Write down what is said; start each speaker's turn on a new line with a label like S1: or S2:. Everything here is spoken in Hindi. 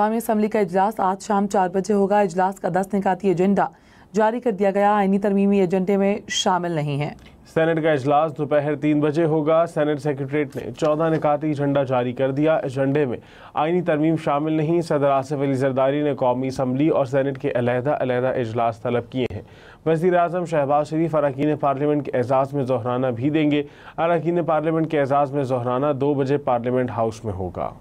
S1: अवी असम्बली का अजलास आज शाम चार बजे होगा अजलास का दस निकाती एजेंडा जारी कर दिया गया आइनी तरमीमी एजेंडे में शामिल नहीं है
S2: सेनेट का अजलास दोपहर तीन बजे होगा सेनेट सेक्रेटरीट ने चौदह निकाती एजेंडा जारी कर दिया एजेंडे में आइनी तरमीम शामिल नहीं सदर आसिफ अली जरदारी ने कौमी असम्बली और सैनट के अलहदा अलहदा अजलास तलब किए हैं वजीर अजम शहबाज शरीफ अरकान पार्लियामेंट के एजाज़ में जहराना भी देंगे अरकान पार्लियामेंट के एजाज़ में जहराना दो बजे पार्लियामेंट हाउस में होगा